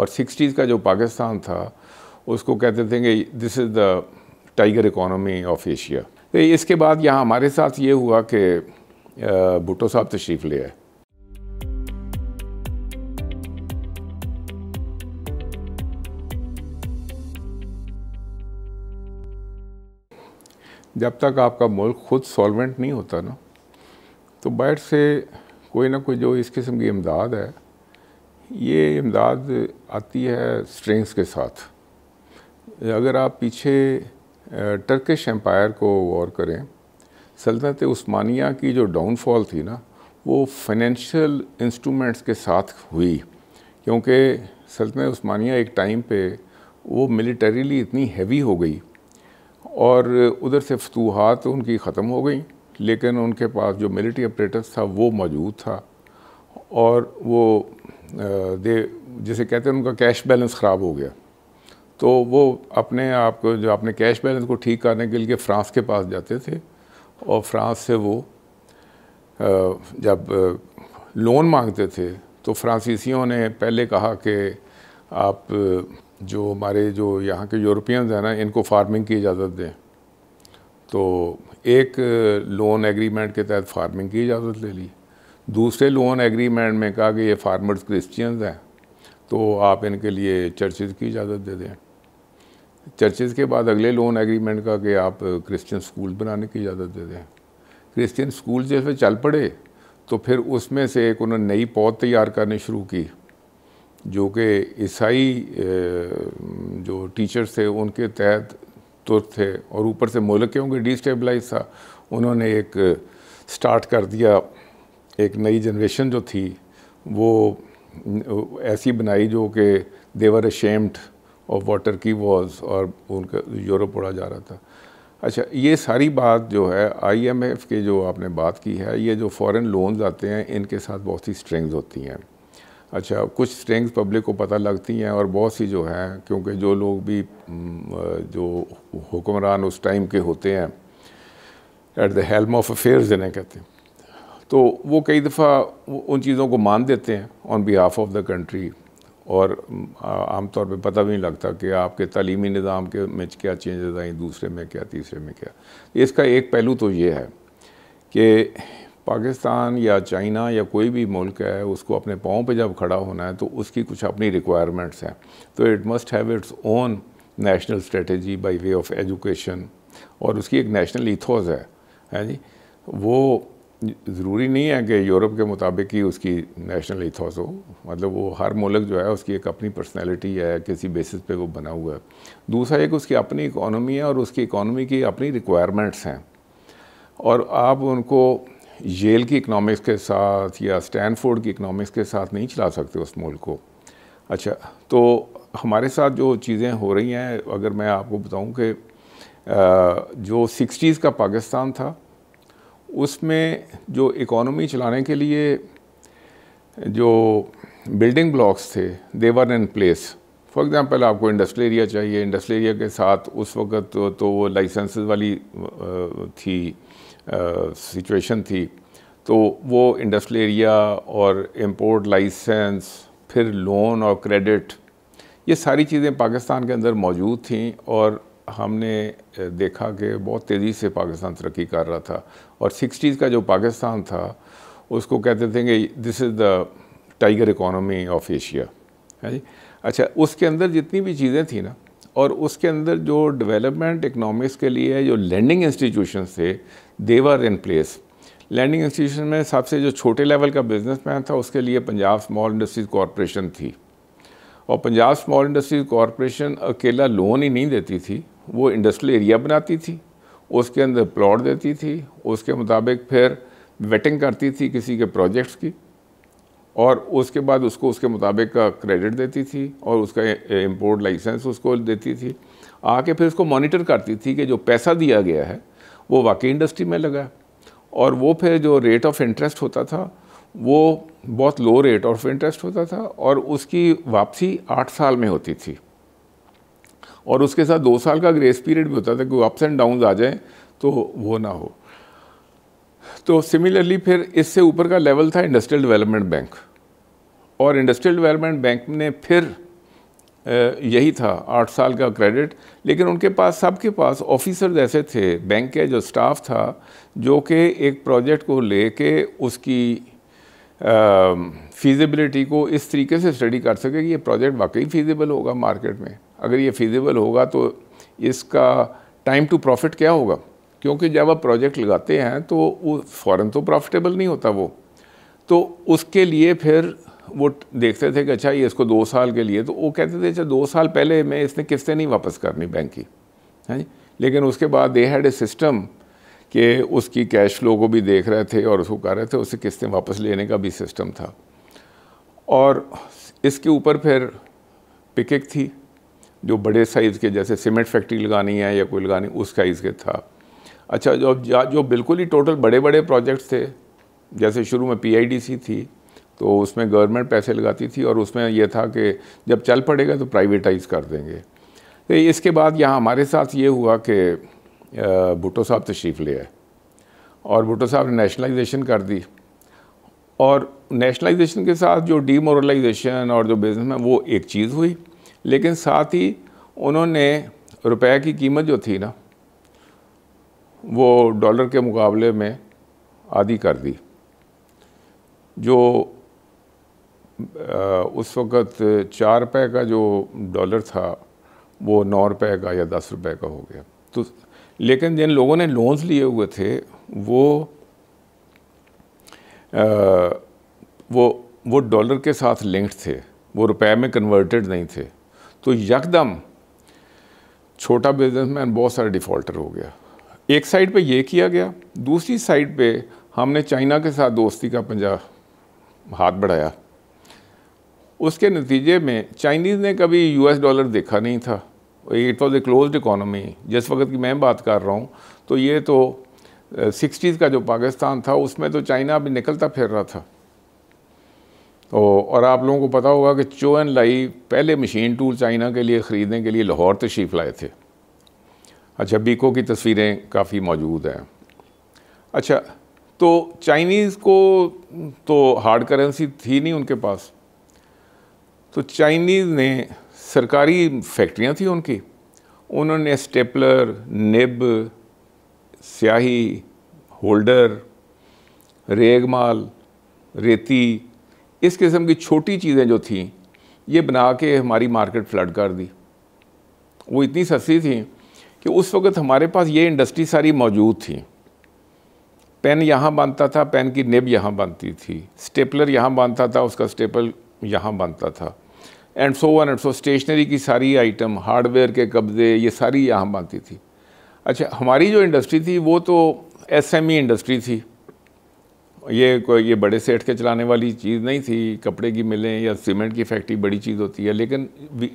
और सिक्सटीज़ का जो पाकिस्तान था उसको कहते थे कि this is the tiger economy of Asia तो इसके बाद यहाँ हमारे साथ ये हुआ कि भुट्टो साहब तशरीफ़ ले आए जब तक आपका मुल्क खुद सॉल्वेंट नहीं होता ना तो बैठ से कोई ना कोई जो इस किस्म की इमदाद है ये इमदाद आती है स्ट्रेंस के साथ अगर आप पीछे टर्किश एम्पायर को गौर करें सल्तनत उस्मानिया की जो डाउनफॉल थी ना वो फाइनेंशियल इंस्ट्रूमेंट्स के साथ हुई क्योंकि सल्तनत उस्मानिया एक टाइम पे वो मिलिटरीली इतनी हैवी हो गई और उधर से फतूहत उनकी ख़त्म हो गई लेकिन उनके पास जो मिलिट्री ऑपरेटर्स था वो मौजूद था और वो दे जिसे कहते हैं उनका कैश बैलेंस ख़राब हो गया तो वो अपने आप को जो अपने कैश बैलेंस को ठीक करने के लिए फ्रांस के पास जाते थे और फ्रांस से वो जब लोन मांगते थे तो फ्रांसीसियों ने पहले कहा कि आप जो हमारे जो यहाँ के यूरोपियंस हैं ना इनको फार्मिंग की इजाज़त दें तो एक लोन एग्रीमेंट के तहत फार्मिंग की इजाज़त ले ली दूसरे लोन एग्रीमेंट में कहा कि ये फार्मर्स क्रिश्चियंस हैं तो आप इनके लिए चर्चेज़ की इजाज़त दे दें चर्चेज़ के बाद अगले लोन एग्रीमेंट का कि आप क्रिश्चियन स्कूल बनाने की इजाज़त दे दें क्रिश्चियन स्कूल जैसे चल पड़े तो फिर उसमें से एक उन्होंने नई पौध तैयार करनी शुरू की जो कि ईसाई जो टीचर्स थे उनके तहत तुर्क थे और ऊपर से मुल्क क्योंकि डिस्टेबलाइज था उन्होंने एक स्टार्ट कर दिया एक नई जनरेशन जो थी वो ऐसी बनाई जो कि देवर शेम्ड और वाटर की वॉल्स और उनका यूरोप उड़ा जा रहा था अच्छा ये सारी बात जो है आईएमएफ के जो आपने बात की है ये जो फॉरेन लोन्स आते हैं इनके साथ बहुत सी स्ट्रेंग्स होती हैं अच्छा कुछ स्ट्रेंग्स पब्लिक को पता लगती हैं और बहुत सी जो हैं क्योंकि जो लोग भी जो हुक्मरान उस टाइम के होते हैं at the helm of affairs जिन्हें कहते हैं तो वो कई दफ़ा उन चीज़ों को मान देते हैं on behalf of the country और आमतौर पे पता भी नहीं लगता कि आपके तलीमी निज़ाम के में क्या चेंजेस आई दूसरे में क्या तीसरे में क्या इसका एक पहलू तो ये है कि पाकिस्तान या चाइना या कोई भी मुल्क है उसको अपने पाँव पे जब खड़ा होना है तो उसकी कुछ अपनी रिक्वायरमेंट्स हैं तो it must have its own national strategy by way of education और उसकी एक नेशनल इथोज़ है है जी वो ज़रूरी नहीं है कि यूरोप के मुताबिक ही उसकी नेशनल इथॉस हो मतलब वो हर मुल्क जो है उसकी एक अपनी पर्सनैलिटी है किसी बेसिस पे वो बना हुआ है दूसरा एक उसकी अपनी इकोनॉमी है और उसकी इकोनॉमी की अपनी रिक्वायरमेंट्स हैं और आप उनको येल की इकनॉमिक्स के साथ या स्टैनफोर्ड की इकनॉमिक्स के साथ नहीं चला सकते उस मुल्क को अच्छा तो हमारे साथ जो चीज़ें हो रही हैं अगर मैं आपको बताऊं कि जो सिक्सटीज़ का पाकिस्तान था उसमें जो इकोनॉमी चलाने के लिए जो बिल्डिंग ब्लॉक्स थे they were in place for example आपको इंडस्ट्रियल एरिया चाहिए इंडस्ट्रियल एरिया के साथ उस वक्त तो, तो वो लाइसेंस वाली थी सिचुएशन थी तो वो इंडस्ट्रियल एरिया और इम्पोर्ट लाइसेंस फिर लोन और क्रेडिट ये सारी चीज़ें पाकिस्तान के अंदर मौजूद थी और हमने देखा कि बहुत तेज़ी से पाकिस्तान तरक्की कर रहा था और सिक्सटीज़ का जो पाकिस्तान था उसको कहते थे कि this is the tiger economy of Asia है जी अच्छा उसके अंदर जितनी भी चीज़ें थी ना और उसके अंदर जो डेवलपमेंट इकनॉमिक्स के लिए जो लैंडिंग इंस्टीट्यूशन थे they were in place lending institution में सबसे जो छोटे लेवल का बिजनेसमैन था उसके लिए पंजाब स्मॉल इंडस्ट्रीज कॉरपोरेशन थी और पंजाब स्मॉल इंडस्ट्रीज कॉरपोरेशन अकेला लोन ही नहीं देती थी वो इंडस्ट्रियल एरिया बनाती थी उसके अंदर प्लॉट देती थी उसके मुताबिक फिर वेटिंग करती थी किसी के प्रोजेक्ट्स की और उसके बाद उसको उसके मुताबिक का क्रेडिट देती थी और उसका इंपोर्ट लाइसेंस उसको देती थी आके फिर उसको मॉनिटर करती थी कि जो पैसा दिया गया है वो वाकई इंडस्ट्री में लगा और वो फिर जो रेट ऑफ इंटरेस्ट होता था वो बहुत लो रेट ऑफ इंटरेस्ट होता था और उसकी वापसी आठ साल में होती थी और उसके साथ दो साल का ग्रेस पीरियड भी होता था कि अप्स एंड डाउन आ जाए तो वो ना हो तो सिमिलरली फिर इससे ऊपर का लेवल था इंडस्ट्रियल डेवलपमेंट बैंक और इंडस्ट्रियल डेवलपमेंट बैंक ने फिर यही था आठ साल का क्रेडिट लेकिन उनके पास सबके पास ऑफिसर्स ऐसे थे बैंक के जो स्टाफ था जो कि एक प्रोजेक्ट को लेके उसकी फीजिबिलिटी को इस तरीके से स्टडी कर सके कि ये प्रोजेक्ट वाकई फीजिबल होगा मार्केट में अगर ये फिजिबल होगा तो इसका टाइम टू प्रॉफिट क्या होगा क्योंकि जब आप प्रोजेक्ट लगाते हैं तो वो फ़ौरन तो प्रॉफिटेबल नहीं होता वो तो उसके लिए फिर वो देखते थे कि अच्छा ये इसको दो साल के लिए तो वो कहते थे अच्छा दो साल पहले मैं इसने किस्तें नहीं वापस करनी बैंक की है जी लेकिन उसके बाद दे हैड ए सिस्टम कि उसकी कैश फ्लो को भी देख रहे थे और उसको कर रहे थे उससे किस्तें वापस लेने का भी सिस्टम था और इसके ऊपर फिर पिकिक थी जो बड़े साइज़ के जैसे सीमेंट फैक्ट्री लगानी है या कोई लगानी उस साइज़ के था अच्छा जो जो बिल्कुल ही टोटल बड़े बड़े प्रोजेक्ट्स थे जैसे शुरू में पीआईडीसी थी तो उसमें गवर्नमेंट पैसे लगाती थी और उसमें यह था कि जब चल पड़ेगा तो प्राइवेटाइज कर देंगे तो इसके बाद यहाँ हमारे साथ ये हुआ कि भुटो साहब तशरीफ़ ले आए और भुटो साहब ने नेशनलाइजेशन कर दी और नेशनलाइजेशन के साथ जो डीमोरलाइजेशन और जो बिज़नेस में वो एक चीज़ हुई लेकिन साथ ही उन्होंने रुपए की कीमत जो थी ना वो डॉलर के मुकाबले में आधी कर दी जो उस वक़्त चार रुपये का जो डॉलर था वो नौ रुपये का या दस रुपये का हो गया तो लेकिन जिन लोगों ने लोन्स लिए हुए थे वो आ, वो वो डॉलर के साथ लिंक्ड थे वो रुपए में कन्वर्टेड नहीं थे तो यकदम छोटा बिजनेसमैन बहुत सारा डिफ़ॉल्टर हो गया एक साइड पे ये किया गया दूसरी साइड पे हमने चाइना के साथ दोस्ती का पंजा हाथ बढ़ाया उसके नतीजे में चाइनीज़ ने कभी यूएस डॉलर देखा नहीं था it was a close economy जिस वक्त की मैं बात कर रहा हूँ तो ये तो सिक्सटीज़ का जो पाकिस्तान था उसमें तो चाइना अभी निकलता फिर रहा था तो और आप लोगों को पता होगा कि चो एन लाई पहले मशीन टूल चाइना के लिए ख़रीदने के लिए लाहौर तशरीफ़ लाए थे अच्छा बीको की तस्वीरें काफ़ी मौजूद हैं अच्छा तो चाइनीज़ को तो हार्ड करेंसी थी नहीं उनके पास तो चाइनीज़ ने सरकारी फैक्ट्रियां थी उनकी उन्होंने स्टेपलर निब स्याही होल्डर रेगमाल रेती इस किस्म की छोटी चीज़ें जो थी ये बना के हमारी मार्केट फ्लड कर दी वो इतनी सस्ती थी कि उस वक़्त हमारे पास ये इंडस्ट्री सारी मौजूद थी पेन यहाँ बनता था पेन की नेब यहाँ बनती थी स्टेपलर यहाँ बनता था उसका स्टेपल यहाँ बनता था and so on and so stationery की सारी आइटम हार्डवेयर के कब्ज़े ये सारी यहाँ बनती थी अच्छा हमारी जो इंडस्ट्री थी वो तो एसएमई इंडस्ट्री e थी ये कोई ये बड़े सेठ के चलाने वाली चीज़ नहीं थी कपड़े की मिलें या सीमेंट की फैक्ट्री बड़ी चीज़ होती है लेकिन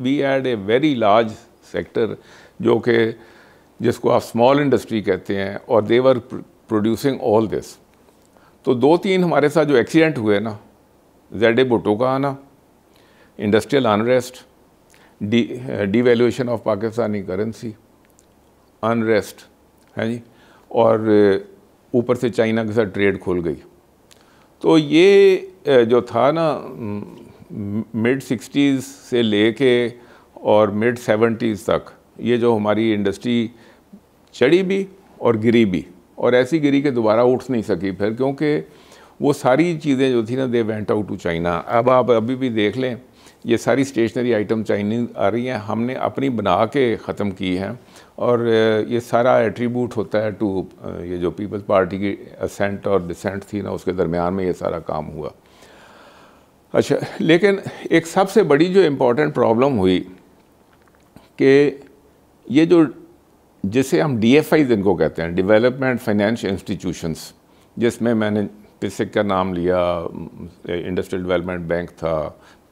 we had a very large sector जो कि जिसको आप स्मॉल इंडस्ट्री कहते हैं और देवर प्रोड्यूसिंग ऑल दिस तो दो तीन हमारे साथ जो एक्सीडेंट हुए ना जेड ए भुटो का आना industrial unrest devaluation of Pakistani currency unrest है जी और ऊपर से चाइना के साथ ट्रेड खोल गई तो ये जो था ना मिड सिक्सटीज़ से ले और मिड सेवेंटीज़ तक ये जो हमारी इंडस्ट्री चढ़ी भी और गिरी भी और ऐसी गिरी के दोबारा उठ नहीं सकी फिर क्योंकि वो सारी चीज़ें जो थी ना they went out to China अब आप अभी भी देख लें ये सारी स्टेशनरी आइटम चाइनीज आ रही हैं हमने अपनी बना के ख़त्म की हैं और ये सारा एट्रीब्यूट होता है टू ये जो पीपल्स पार्टी की असेंट और डिसेंट थी ना उसके दरमियान में ये सारा काम हुआ अच्छा लेकिन एक सबसे बड़ी जो इम्पोर्टेंट प्रॉब्लम हुई कि ये जो जिसे हम डी एफ आई जिनको कहते हैं डेवलपमेंट फाइनेंश इंस्टीट्यूशंस जिसमें मैंने पिसिक का नाम लिया इंडस्ट्रियल डेवलपमेंट बैंक था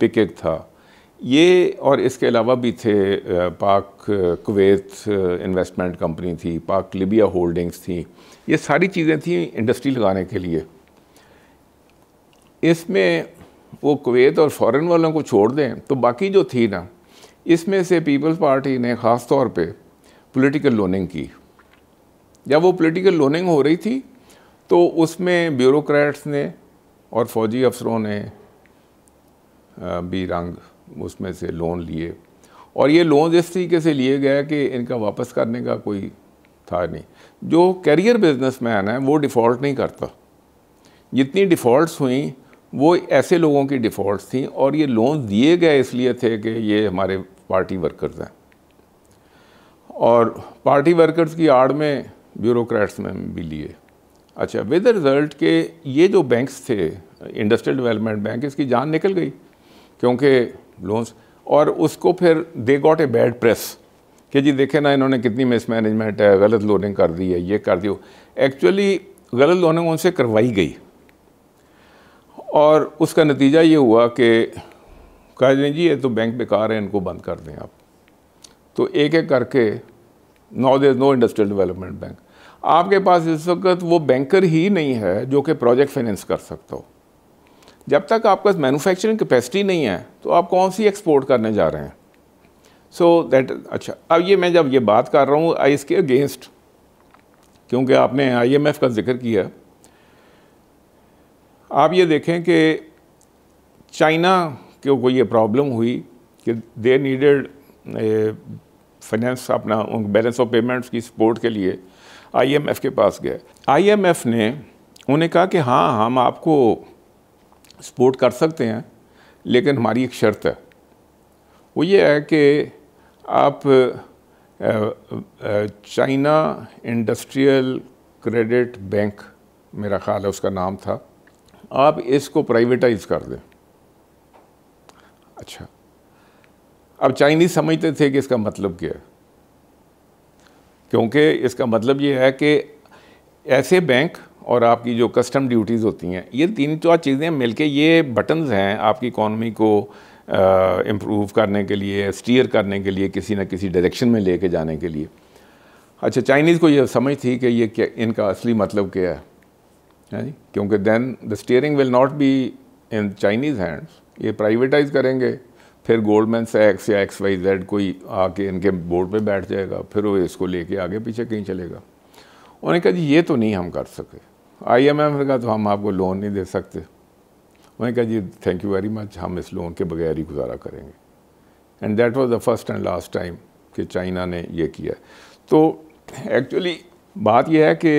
पिकिक था ये और इसके अलावा भी थे पाक कुवैत इन्वेस्टमेंट कंपनी थी पाक लिबिया होल्डिंग्स थी ये सारी चीज़ें थी इंडस्ट्री लगाने के लिए इसमें वो कुवैत और फॉरेन वालों को छोड़ दें तो बाकी जो थी ना इसमें से पीपल्स पार्टी ने ख़ास तौर पे पॉलिटिकल लोनिंग की जब वो पॉलिटिकल लोनिंग हो रही थी तो उसमें ब्यूरोक्रेट्स ने और फौजी अफसरों ने भी रंग उसमें से लोन लिए और ये लोन इस तरीके से लिए गए कि इनका वापस करने का कोई था नहीं जो कैरियर बिजनेसमैन है वो डिफ़ॉल्ट नहीं करता जितनी डिफ़ॉल्ट हुई वो ऐसे लोगों की डिफ़ॉल्ट थी और ये लोन दिए गए इसलिए थे कि ये हमारे पार्टी वर्कर्स हैं और पार्टी वर्कर्स की आड़ में ब्यूरोक्रेट्स में भी लिए अच्छा विद रिज़ल्ट के ये जो बैंक्स थे इंडस्ट्रियल डेवलपमेंट बैंक इसकी जान निकल गई क्योंकि लोन्स और उसको फिर they got a bad press कि जी देखे ना इन्होंने कितनी मिसमैनेजमेंट है गलत लोनिंग कर दी है ये कर दी एक्चुअली गलत लोनिंग उनसे करवाई गई और उसका नतीजा ये हुआ कि कहा दें जी ये तो बैंक बेकार है इनको बंद कर दें आप तो एक एक करके no there no industrial development bank आपके पास इस वक्त वो बैंकर ही नहीं है जो कि प्रोजेक्ट फाइनेंस कर सकता हो जब तक आपका मैन्युफैक्चरिंग कैपेसिटी नहीं है तो आप कौन सी एक्सपोर्ट करने जा रहे हैं सो so दैट अच्छा अब ये मैं जब ये बात कर रहा हूँ आई इसके अगेंस्ट क्योंकि आपने आईएमएफ का जिक्र किया आप ये देखें कि चाइना को कोई ये प्रॉब्लम हुई कि दे नीडेड फाइनेंस अपना बैलेंस ऑफ पेमेंट्स की सपोर्ट के लिए आईएमएफ के पास गए आईएमएफ ने उन्हें कहा कि हाँ हम आपको सपोर्ट कर सकते हैं लेकिन हमारी एक शर्त है वो ये है कि आप चाइना इंडस्ट्रियल क्रेडिट बैंक मेरा ख़्याल है उसका नाम था आप इसको प्राइवेटाइज कर दें अच्छा अब चाइनीज़ समझते थे कि इसका मतलब क्या है क्योंकि इसका मतलब ये है कि ऐसे बैंक और आपकी जो कस्टम ड्यूटीज़ होती हैं ये तीन चार चीज़ें मिलके ये बटन्स हैं आपकी इकॉनमी को इम्प्रूव करने के लिए स्टीयर करने के लिए किसी न किसी डायरेक्शन में लेके जाने के लिए अच्छा चाइनीज़ को ये समझ थी कि ये क्या इनका असली मतलब क्या है हाँ जी क्योंकि then the steering will not be in Chinese hands ये प्राइवेटाइज करेंगे फिर गोल्डमैन सैक्स या एक्स वाई जेड कोई आके इनके बोर्ड पे बैठ जाएगा फिर वो इसको लेके आगे पीछे कहीं चलेगा उन्होंने कहा जी ये तो नहीं हम कर सके आई एम एफ तो हम आपको लोन नहीं दे सकते मैंने कहा जी थैंक यू वेरी मच हम इस लोन के बगैर ही गुजारा करेंगे and that was the first and last time कि चाइना ने ये किया तो एक्चुअली बात यह है कि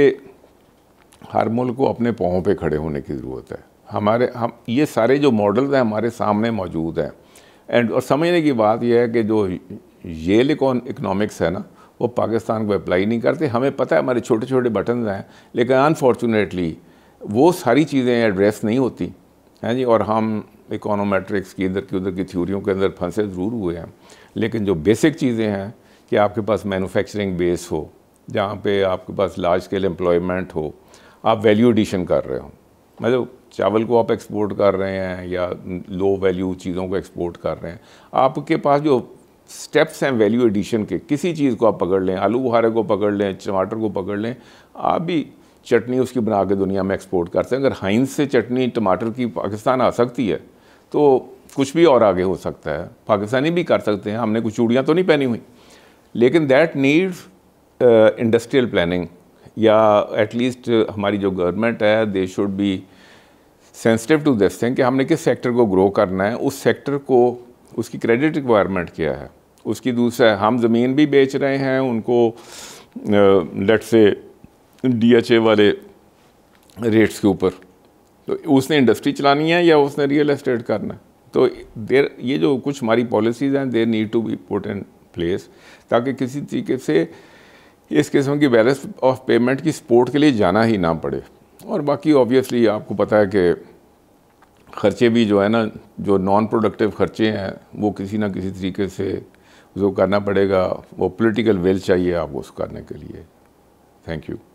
हर मुल्क को अपने पाँव पे खड़े होने की ज़रूरत है हमारे हम ये सारे जो मॉडल्स हैं हमारे सामने मौजूद हैं एंड और समझने की बात यह है कि जो येल इकोनॉमिक्स है ना वो पाकिस्तान को अप्लाई नहीं करते हमें पता है हमारे छोटे छोटे बटन हैं लेकिन अनफॉर्चुनेटली वो सारी चीज़ें एड्रेस नहीं होती हैं जी और हम इकोनोमेट्रिक्स की इधर की उधर की थ्योरियों के अंदर फंसे ज़रूर हुए हैं लेकिन जो बेसिक चीज़ें हैं कि आपके पास मैन्युफैक्चरिंग बेस हो जहाँ पे आपके पास लार्ज स्केल एम्प्लॉयमेंट हो आप वैल्यू एडिशन कर रहे हो मतलब चावल को आप एक्सपोर्ट कर रहे हैं या लो वैल्यू चीज़ों को एक्सपोर्ट कर रहे हैं आपके पास जो स्टेप्स हैं वैल्यू एडिशन के किसी चीज़ को आप पकड़ लें आलू बुहारे को पकड़ लें टमाटर को पकड़ लें आप भी चटनी उसकी बना के दुनिया में एक्सपोर्ट करते हैं अगर हाइंस से चटनी टमाटर की पाकिस्तान आ सकती है तो कुछ भी और आगे हो सकता है पाकिस्तानी भी कर सकते हैं हमने कुछ चूड़ियाँ तो नहीं पहनी हुई लेकिन दैट नीड इंडस्ट्रियल प्लानिंग या एटलीस्ट हमारी जो गवर्नमेंट है they should be sensitive to this thing कि हमने किस सेक्टर को ग्रो करना है उस सेक्टर को उसकी क्रेडिट रिक्वायरमेंट क्या है उसकी दूसरा हम ज़मीन भी बेच रहे हैं उनको लेट से डीएचए वाले रेट्स के ऊपर तो उसने इंडस्ट्री चलानी है या उसने रियल एस्टेट करना है तो देर ये जो कुछ हमारी पॉलिसीज़ हैं there need to be put in place ताकि किसी तरीके से इस किस्म की बैलेंस ऑफ पेमेंट की सपोर्ट के लिए जाना ही ना पड़े और बाकी ऑब्वियसली आपको पता है कि खर्चे भी जो है ना जो नॉन प्रोडक्टिव खर्चे हैं वो किसी ना किसी तरीके से जो करना पड़ेगा वो पॉलिटिकल वेल चाहिए आपको उसको करने के लिए थैंक यू